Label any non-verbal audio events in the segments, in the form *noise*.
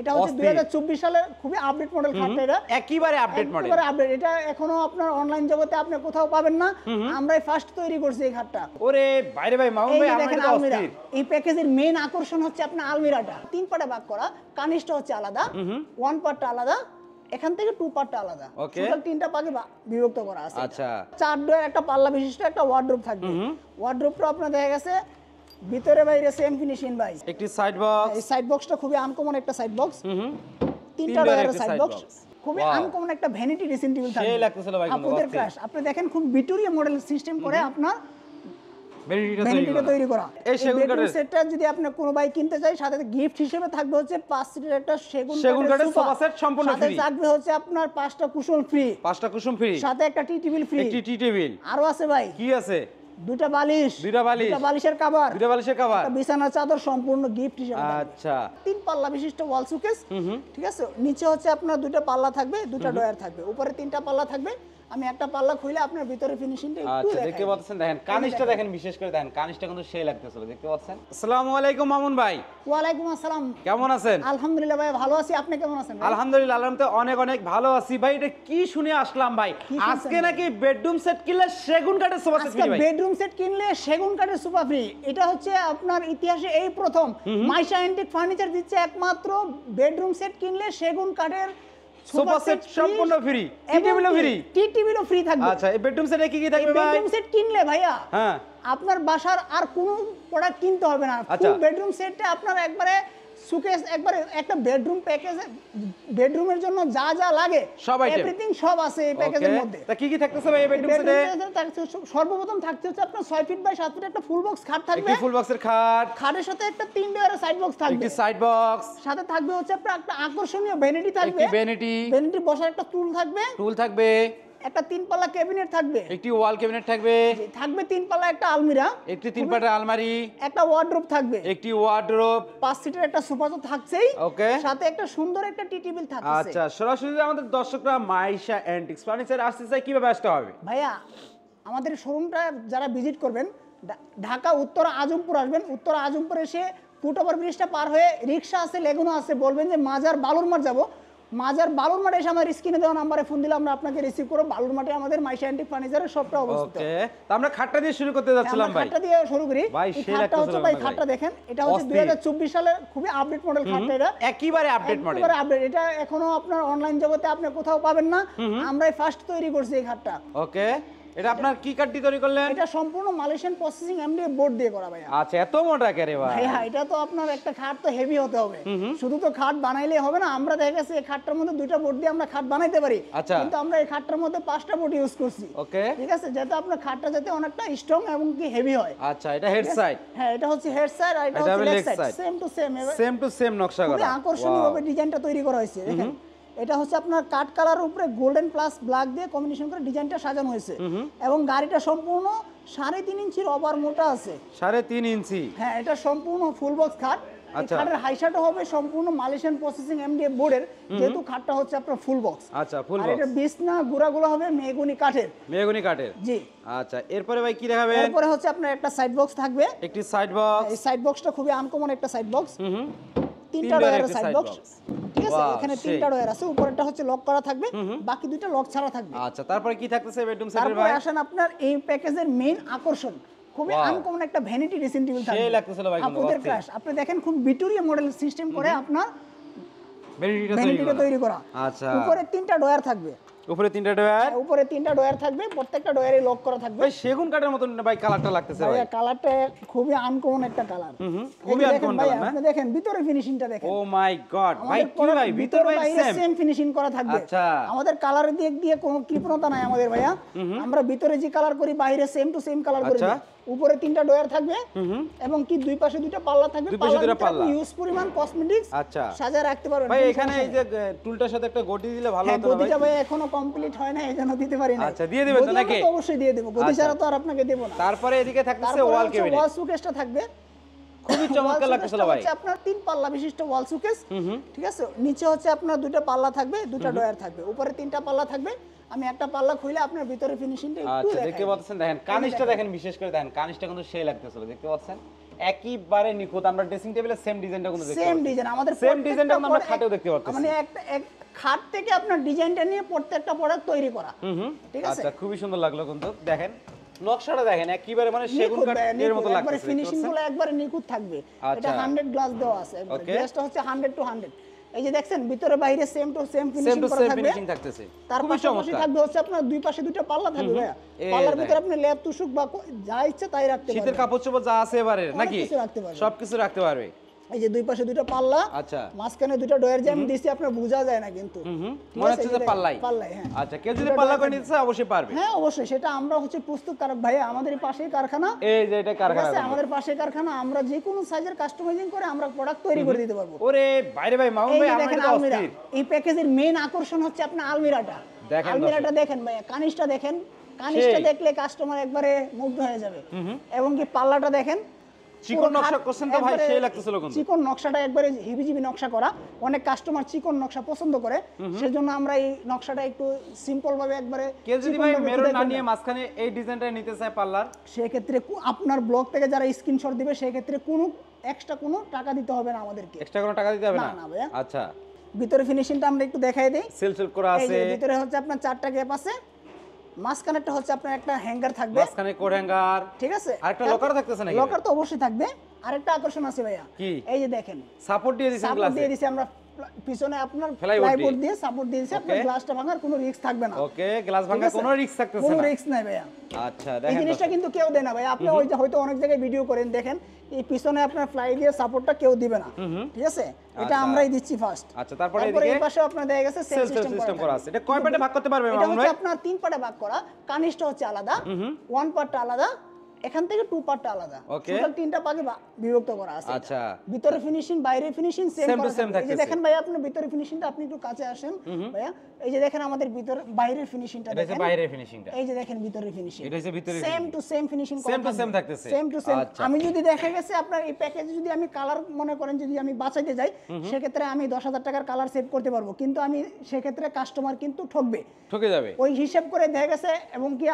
এটা হচ্ছে 2024 খুবই আপডেট মডেল খাটটা এটা আপডেট মডেল আপডেট এটা এখনো আপনার অনলাইন জগতে আপনি কোথাও পাবেন না আমরাই ফার্স্ট তৈরি করছি এই খাটটা ওরে বাইরে ভাই ভাই এই প্যাকেজের মেইন আকর্ষণ হচ্ছে আপনার আলমিরাটা তিন পাটে ভাগ করা কানিশটা হচ্ছে আলাদা ওয়ান পার্টটা আলাদা এখান থেকে টু পার্টটা আলাদা টোটাল তিনটা পাকে বিভক্ত করা আছে আচ্ছা চার ডোর একটা পাল্লা বিশিষ্ট একটা ওয়ার্ড্রোপ থাকবে ওয়ার্ড্রোপটা আপনার দেখা গেছে ভিতরে বাইরে সেম ফিনিশিং ভাই একটি সাইড বক্স এই সাইড বক্সটা খুবই আনকমন একটা সাইড বক্স হুম তিনটা ডয়ারের সাইড বক্স খুবই আনকমন একটা ভ্যানিটি ড্রেসিং টেবিল থাকবে সেই লাগতেছিল ভাই আপনাদের ক্রাশ আপনি দেখেন খুব ভিক্টোরিয়া মডেল সিস্টেম করে আপনার ভ্যানিটিটা তৈরি করা এই সেগুন সেটটা যদি আপনি কোনো বাই কিনতে চাই সাথে গিফট হিসেবে থাকবে হচ্ছে পাঁচ সিটের একটা সেগুন সেগুন কাঠের সোফা সেট সম্পূর্ণ ফ্রি সাথে থাকবে হচ্ছে আপনার পাঁচটা কুশন ফ্রি পাঁচটা কুশন ফ্রি সাথে একটা টি টেবিল ফ্রি একটি টি টেবিল আরো আছে ভাই কি আছে দুইটা বালিশ দুইটা বালিশ দুইটা বালিশের কভার দুইটা বালিশের কভার বিছানার চাদর সম্পূর্ণ গিফট হিসেবে আচ্ছা তিন পাল্লা বিশিষ্ট ওয়াল সুকেস ঠিক আছে নিচে হচ্ছে আপনার দুইটা পাল্লা থাকবে দুইটা ড্রয়ার থাকবে উপরে তিনটা পাল্লা থাকবে আমি একটা পাল্লা খুলে আপনার ভিতরে ফিনিশিংটা আচ্ছা দেখতে পাচ্ছেন দেখেন কানিসটা দেখেন বিশেষ করে দেখেন কানিসটা কিন্তু সেই লাগতেছিল দেখতে পাচ্ছেন আসসালামু আলাইকুম মামুন ভাই ওয়া আলাইকুম আসসালাম কেমন আছেন আলহামদুলিল্লাহ ভাই ভালো আছি আপনি কেমন আছেন আলহামদুলিল্লাহ আলহামতে অনেক অনেক ভালো আছি ভাই এটা কি শুনে আসলাম ভাই আজকে নাকি বেডরুম সেট কিনলে সেগুন কাঠের sofa set free bedroom set কিনলে সেগুন কাঠের সোফা ফ্রি এটা হচ্ছে আপনার ইতিহাসে এই প্রথম মাইশা অ্যান্টিক ফার্নিচার দিচ্ছে একমাত্র বেডরুম সেট কিনলে সেগুন কাঠের সোফা সেট সম্পূর্ণ ফ্রি টিভিও ফ্রি টিভিও ফ্রি থাকবে আচ্ছা এই বেডরুম সেটে কি কি থাকবে ভাই বেডরুম সেট কিনলে ভাইয়া হ্যাঁ আপনার বাসার আর কোনো প্রোডাক্ট কিনতে হবে না ফুল বেডরুম সেটটা আপনার একবারে সুকেশ একবার একটা বেডরুম প্যাকেজ বেডরুমের জন্য যা যা লাগে সব এভরিথিং সব আছে এই প্যাকেজের মধ্যে তা কি কি থাকতেছে ভাই এই বেডরুমে সর্বপ্রথম থাকতে হচ্ছে আপনার 6 ফিট বাই 7 ফিট একটা ফুল বক্স খাট থাকবে একটি ফুল বক্সের খাট খাটের সাথে একটা তিন ডয়ারের সাইড বক্স থাকবে একটা সাইড বক্স সাথে থাকবে হচ্ছে আপনার একটা আকর্ষণীয় ভ্যানিটি থাকবে ভ্যানিটি ভ্যানিটি বসার একটা টুল থাকবে টুল থাকবে একটা তিন পাল্লা ক্যাবিনেট থাকবে একটি ওয়াল ক্যাবিনেট থাকবে থাকবে তিন পাল্লা একটা আলমিরা একটি তিন পাল্লা আলমারি একটা ওয়ার্ড্রোপ থাকবে একটি ওয়ার্ড্রোপ পাঁচ সিটের একটা সোফা তো থাকছেই ওকে সাথে একটা সুন্দর একটা টি টেবিল থাকছে আচ্ছা সরাসরি আমাদের দর্শকরা মাইশা অ্যান্টিক্স ফার্নিচার আসতে চাই কিভাবে আসতে হবে ভাইয়া আমাদের শোরুমটা যারা ভিজিট করবেন ঢাকা উত্তর আজমপুর আসবেন উত্তর আজমপুর এসে ফুটওভার ব্রিজটা পার হয়ে রিক্সা আছে লেগুনো আছে বলবেন যে মাজার বালুরমার মার যাবো মাজার বালুর মাঠে এসে আমাদের স্ক্রিনে দেওয়া নাম্বারে ফোন দিলে আমরা আপনাকে রিসিভ করবো বালুর মাঠে আমাদের মাইশা অ্যান্টিক ফার্নিচারের সবটা অবস্থিত তো আমরা খাটটা দিয়ে শুরু করতে যাচ্ছিলাম ভাই খাটটা দিয়ে শুরু করি ভাই খাটটা হচ্ছে ভাই খাটটা দেখেন এটা হচ্ছে 2024 সালের খুবই আপডেট মডেল খাটটা এটা একেবারে আপডেট মডেল একেবারে আপডেট এটা এখনো আপনার অনলাইন জগতে আপনি কোথাও পাবেন না আমরাই ফার্স্ট তৈরি করছি এই খাটটা ওকে এটা আপনার কি কাঠটি তৈরি করলেন এটা সম্পূর্ণ মালয়েশিয়ান প্রসেসিং এমডি বোর্ড দিয়ে করা ভাই আচ্ছা এত মোটা করে ভাই ভাইয়া এটা তো আপনার একটা খাট তো হেভি হতে হবে শুধু তো খাট বানাইলে হবে না আমরা দেখা গেছে এই খাটটার মধ্যে দুইটা বোর্ড দিয়ে আমরা খাট বানাইতে পারি আচ্ছা। কিন্তু আমরা এই খাটটার মধ্যে পাঁচটা বোর্ড ইউজ করছি ওকে ঠিক আছে যাতে আপনার খাটটা যাতে অনেকটা স্ট্রং এবং কি হেভি হয় আচ্ছা এটা হেড সাইড হ্যাঁ এটা হচ্ছে হেড সাইড আর এটা হচ্ছে leg side same to same same to same নকশা করা আকর্ষণীয়ভাবে ডিজাইনটা তৈরি করা হয়েছে দেখেন এটা হচ্ছে আপনার কাট কালার উপরে গোল্ডেন প্লাস ব্ল্যাক দিয়ে কম্বিনেশন করে ডিজাইনটা সাজানো হয়েছে এবং গাড়িটা সম্পূর্ণ সাড়ে তিন ইঞ্চির ওভার মোটা আছে সাড়ে তিন ইঞ্চি হ্যাঁ এটা সম্পূর্ণ ফুল বক্স খাট আচ্ছা। হবে সম্পূর্ণ মালয়েশিয়ান প্রসেসিং যেহেতু খাটটা হচ্ছে আপনার ফুল আচ্ছা, বক্স হবে কাঠের জি আচ্ছা এরপরে ভাই কি এরপরে হচ্ছে আপনার একটা সাইড বক্স থাকবে সাইড বক্স খুবই আনকমন একটা সাইড বক্স তিনটা রয়ের সাইড বক্স ঠিক আছে এখানে তিনটা রয়ের আছে উপরেরটা হচ্ছে লক করা থাকবে বাকি দুইটা লক ছাড়া থাকবে আচ্ছা তারপরে কি থাকতেছে বেডরুম সেটের ভাই আসেন আপনার এই প্যাকেজের মেইন আকর্ষণ খুবই আনকমন একটা ভ্যানিটি ড্রেসিং টেবিল থাকবে সেই লাগতেছিল ভাই আপনাদের ক্লাস আপনি দেখেন খুব ভিক্টোরিয়া মডেল সিস্টেম করে আপনার ভ্যানিটিটা তৈরি করা আচ্ছা উপরে তিনটা ডয়ার থাকবে উপরে তিনটা ডয়ার হ্যাঁ, উপরে তিনটা ডয়ার থাকবে প্রত্যেকটা ডয়ারে লক করা থাকবে ভাই সেগুন কাঠের মত ভাই কালারটা লাগতেছে ভাই কালারটা খুবই আনকমন একটা কালার খুবই আনকমন ভাই আপনি দেখেন ভিতরে ফিনিশিংটা দেখেন ও মাই গড ভাই কি ভাই ভিতরে ভাই সেম ফিনিশিং করা থাকবে আচ্ছা আমাদের কালারের দিক দিয়ে কোনো কৃপণতা নাই আমাদের ভাইয়া আমরা ভিতরে যে কালার করি বাইরে সেম টু সেম কালার করি আচ্ছা উপরে তিনটা ডয়ার থাকবে এবং কি দুই পাশে দুইটা পাল্লা থাকবে পাল্লা পাল্লা ইউজ পরিমাণ কসমেটিক্স আচ্ছা সাজা রাখতে পারবেন ভাই এখানে এই যে টুলটার সাথে একটা গদি দিলে ভালো হ্যাঁ, হতো ভাই গদিটা ভাই এখনো কমপ্লিট হয় না এজন্য দিতে পারি না আচ্ছা দিয়ে দিবেন তো নাকি অবশ্যই দিয়ে দেব গদি আচ্ছা। ছাড়া তো আর আপনাকে দেব না তারপরে এদিকে থাকছে ওয়াল ক্যাবিনেট ওয়াল সুকেসটা থাকবে খুবই *laughs* চমৎকার লাগছে ভাই আপনার তিন পাল্লা বিশিষ্ট ওয়াল সুকেস ঠিক আছে নিচে হচ্ছে আপনার দুটো পাল্লা থাকবে দুটো ডয়ার থাকবে উপরে তিনটা পাল্লা থাকবে আমি একটা পাল্লা খুলে আপনার ভিতরে ফিনিশিংটা আচ্ছা দেখতে পাচ্ছেন দেখেন কানিশটা দেখেন বিশেষ করে দেখেন কানিশটা কিন্তু সেই লাগতেছিল দেখতে পাচ্ছেন একইবারে নিখুঁত আমরা ড্রেসিং টেবিলে সেম ডিজাইনটা কিন্তু দেখতে সেম ডিজাইন আমাদের সেম ডিজাইনটা কিন্তু আমরা খাটেও দেখতে পাচ্ছি মানে একটা এক খাট থেকে আপনার ডিজাইনটা নিয়ে প্রত্যেকটা প্রোডাক্ট তৈরি করা হুম হুম ঠিক আছে আচ্ছা খুবই সুন্দর লাগলো কিন্তু দেখেন নকশাটা দেখেন একইবারে মানে সেগুন এর মতো লাগছে ফিনিশিং গুলো একবারে নিখুঁত থাকবে এটা 100 আচ্ছা। গ্লাস দেওয়া আছে গ্লাসটা হচ্ছে 100 টু 100 এই যে দেখছেন ভিতরে বাইরে সেম টু সেম ফিনিশিং করা থাকবে থাকতেছে তার পাশাপাশি থাকবে হচ্ছে আপনার দুই পাশে দুটো পাল্লা থাকবে ভাইয়া পাল্লার ভিতরে আপনি লেপ তুষক বা যা ইচ্ছে তাই রাখতে পারবেন শীতের কাপড় চোপড় যা আছে এবারে নাকি রাখতে সবকিছু রাখতে পারবে এই যে দুই পাশে পাল্লা আচ্ছা মাঝখানে জ্যাম দিছি আপনার বোঝা যায় না কিন্তু মনে হচ্ছে যে পাল্লাই পাল্লাই হ্যাঁ আচ্ছা কেউ যদি পাল্লা করে নিতে অবশ্যই পারবে হ্যাঁ অবশ্যই সেটা আমরা হচ্ছে প্রস্তুত ভাই আমাদের পাশেই কারখানা এই যে এটা কারখানা আমাদের কারখানা আমরা যে কোনো সাইজের কাস্টমাইজিং করে আমরা প্রোডাক্ট তৈরি করে দিতে পারবো ওরে বাইরে ভাই ভাই এই প্যাকেজের মেইন আকর্ষণ হচ্ছে আপনার আলমিরাটা দেখেন আলমিরাটা দেখেন ভাই কানিসটা দেখেন কানিসটা দেখলে কাস্টমার একবারে মুগ্ধ হয়ে যাবে এবং কি পাল্লাটা দেখেন চিকন নকশা করছেন তো ভাই সেই লাগতেছিল কিন্তু চিকন নকশাটা একবারে হিবিজিবি নকশা করা অনেক কাস্টমার চিকন নকশা পছন্দ করে সেজন্য আমরা এই নকশাটা একটু সিম্পল ভাবে একবারে ভাই না নিয়ে মাঝখানে এই ডিজাইনটা নিতে চায় পার্লার সেই ক্ষেত্রে আপনার ব্লগ থেকে যারা স্ক্রিনশট দিবে সেই ক্ষেত্রে কোনো এক্সট্রা কোনো টাকা দিতে হবে না আমাদেরকে এক্সট্রা কোনো টাকা দিতে হবে না আচ্ছা ভিতরে ফিনিশিংটা আমরা একটু দেখাই দেই করা আছে ভিতরে হচ্ছে আপনার চারটা গ্যাপ আছে একটা হচ্ছে আপনার একটা হ্যাঙ্গার থাকবে মাঝখানে কোড হ্যাঙ্গার ঠিক আছে আরেকটা লকার থাকতেছে নাকি লকার তো অবশ্যই থাকবে আরেকটা আকর্ষণ আছে ভাইয়া এই যে দেখেন সাপোর্ট সাপোর্ট দিয়ে দিয়েছি আমরা পিছনে আপনার প্লাইবোর্ড দিয়ে সাপোর্ট দিয়েছে আপনার গ্লাসটা ভাঙার কোনো রিস্ক থাকবে না ওকে গ্লাস ভাঙার কোনো রিস্ক থাকতেছে না কোনো রিস্ক নাই ভাই আচ্ছা দেখেন এই জিনিসটা কিন্তু কেউ দেয় না ভাই আপনি ওই হয়তো অনেক জায়গায় ভিডিও করেন দেখেন এই পিছনে আপনার ফ্লাই দিয়ে সাপোর্টটা কেউ দিবে না ঠিক আছে এটা আচ্ছা। আমরাই দিচ্ছি ফার্স্ট আচ্ছা তারপরে এদিকে এই পাশে আপনার দেয়া গেছে সেল সিস্টেম করা আছে এটা কয় পার্টে ভাগ করতে পারবে মামুন এটা হচ্ছে আপনার তিন পার্টে ভাগ করা কানিষ্ঠ হচ্ছে আলাদা ওয়ান পার্টটা আলাদা এখান থেকে টু পার্টটা আলাদা ওকে টোটাল তিনটা পার্টে বিভক্ত করা আছে আচ্ছা ভিতরে ফিনিশিং বাইরে ফিনিশিং সেম সেম থাকে এই যে দেখেন ভাই আপনি ভিতরে ফিনিশিংটা আপনি একটু কাছে আসেন ভাইয়া এই যে দেখেন আমাদের ভিতরে বাইরের ফিনিশিংটা দেখেন এটা বাইরের ফিনিশিংটা এই যে দেখেন ভিতরে ফিনিশিং এটা হচ্ছে ভিতরে same to same finishing same to same থাকতেছে সেম টু সেম আমি যদি দেখা গেছে আপনার এই প্যাকেজে যদি আমি কালার মনে করেন যদি আমি বাঁচাইতে যাই সেক্ষেত্রে আমি 10000 টাকার কালার সেভ করতে পারবো কিন্তু আমি সেক্ষেত্রে কাস্টমার কিন্তু ঠকবে ঠকে যাবে ওই হিসাব করে দেখা গেছে এবং কি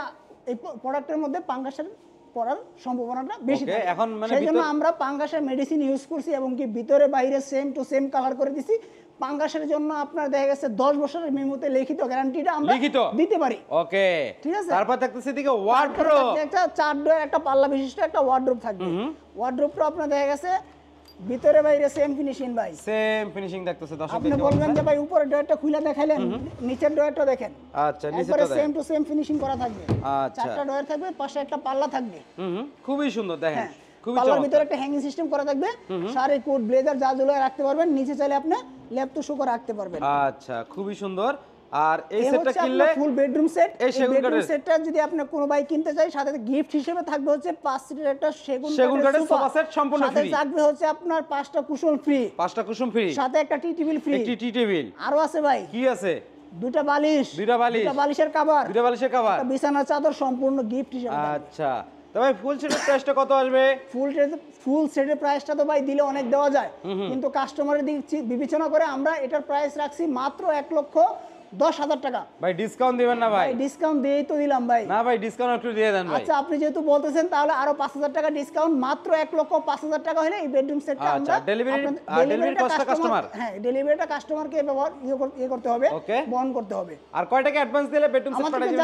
এই প্রোডাক্টের মধ্যে পাঙ্গাসের পড়ার সম্ভাবনাটা বেশি থাকে এখন মানে সেই জন্য আমরা পাঙ্গাসের মেডিসিন ইউজ করছি এবং কি ভিতরে বাইরে সেম টু সেম কালার করে দিছি পাঙ্গাসের জন্য আপনার দেখা গেছে 10 বছরের মেমোতে লিখিত গ্যারান্টিটা আমরা লিখিত দিতে পারি ওকে ঠিক আছে তারপর থাকতেছে দিকে ওয়ার্ড্রোব একটা চার ডোর একটা পাল্লা বিশিষ্ট একটা ওয়ার্ড্রোব থাকবে ওয়ার্ড্রোবটা আপনার দেখা গেছে ভিতরে বাইরে সেম ফিনিশিং ভাই সেম ফিনিশিং দেখতেছে দর্শক আপনি বলবেন যে ভাই উপরে ডয়ারটা খুলে দেখাইলেন নিচের ডয়ারটা দেখেন আচ্ছা নিচের সেম টু সেম ফিনিশিং করা থাকবে আচ্ছা চারটা ডয়ার থাকবে পাশে একটা পাল্লা থাকবে হুম খুবই সুন্দর দেখেন হ্যাঁ, পাল্লার ভিতরে একটা হ্যাঙ্গিং সিস্টেম করা থাকবে সারি কোট ব্লেজার যা রাখতে পারবেন নিচে চাইলে আপনি ল্যাপ টু শো করে রাখতে পারবেন আচ্ছা খুবই সুন্দর আর এই সেটটা কিনলে ফুল বেডরুম সেট এই সেগুন কাঠের যদি আপনি কোনো কিনতে চাই সাথে গিফট হিসেবে থাকবে হচ্ছে 5 সিটের একটা সেগুন সেগুন কাঠের সোফা সেট সম্পূর্ণ ফ্রি সাথে হচ্ছে আপনার 5টা কুশন ফ্রি 5টা কুশন ফ্রি সাথে একটা tea table free tea table আরো আছে ভাই কি আছে বালিশ বালিশ বালিশের কভার বালিশের কভার বিছানার চাদর সম্পূর্ণ গিফট হিসেবে আচ্ছা তবে ফুল সেটের প্রাইসটা কত আসবে ফুল ফুল সেটের প্রাইসটা তো ভাই দিলে অনেক দেওয়া যায় কিন্তু কাস্টমারের দিক বিবেচনা করে আমরা এটার প্রাইস রাখছি মাত্র এক লক্ষ দশ হাজার টাকা ভাই ডিসকাউন্ট দিবেন না ভাই ডিসকাউন্ট দিয়েই তো দিলাম ভাই না ভাই ডিসকাউন্ট একটু দিয়ে দেন আচ্ছা আপনি যেহেতু বলতেছেন তাহলে আরো পাঁচ হাজার টাকা ডিসকাউন্ট মাত্র এক লক্ষ পাঁচ হাজার টাকা এই বেডরুম সেটটা ডেলিভারি কাস্টমার হ্যাঁ ডেলিভারিটা কাস্টমারকে ব্যবহার ইয়ে, ইয়ে করতে হবে করতে হবে আর কয় টাকা অ্যাডভান্স দিলে বেডরুম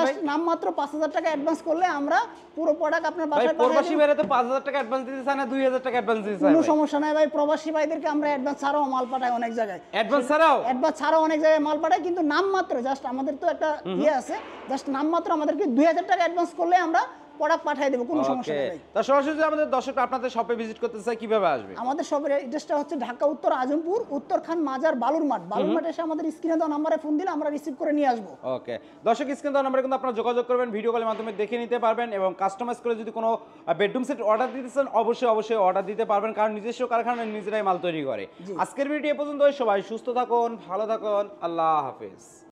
সেট নাম মাত্র পাঁচ হাজার টাকা অ্যাডভান্স করলে আমরা পুরো প্রোডাক্ট আপনার বাসায় প্রবাসী তো পাঁচ হাজার টাকা অ্যাডভান্স দিতে না দুই হাজার টাকা অ্যাডভান্স দিতে কোনো সমস্যা নাই ভাই প্রবাসী ভাইদেরকে আমরা অ্যাডভান্স ছাড়াও মাল পাঠাই অনেক জায়গায় অ্যাডভান্স ছাড়াও অ্যাডভান্স ছাড়াও অনেক জায়গায় মাল পাঠাই কিন্তু নাম নামমাত্র জাস্ট আমাদের তো একটা ইয়ে আছে জাস্ট নামমাত্র আমাদেরকে দুই হাজার টাকা অ্যাডভান্স করলে আমরা প্রোডাক্ট পাঠিয়ে দেবো কোনো সমস্যা নেই তা সরাসরি আমাদের দর্শক আপনাদের শপে ভিজিট করতে চাই কিভাবে আসবে আমাদের শপের অ্যাড্রেসটা হচ্ছে ঢাকা উত্তর আজমপুর উত্তর খান মাজার বালুরমাঠ বালুরমাঠ এসে আমাদের স্ক্রিনে দেওয়া নম্বরে ফোন দিলে আমরা রিসিভ করে নিয়ে আসবো ওকে দর্শক স্ক্রিনে দেওয়া নম্বরে কিন্তু আপনারা যোগাযোগ করবেন ভিডিও কলের মাধ্যমে দেখে নিতে পারবেন এবং কাস্টমাইজ করে যদি কোনো বেডরুম সেট অর্ডার দিতে চান অবশ্যই অবশ্যই অর্ডার দিতে পারবেন কারণ নিজস্ব কারখানা নিজেরাই মাল তৈরি করে আজকের ভিডিও পর্যন্ত সবাই সুস্থ থাকুন ভালো থাকুন আল্লাহ হাফেজ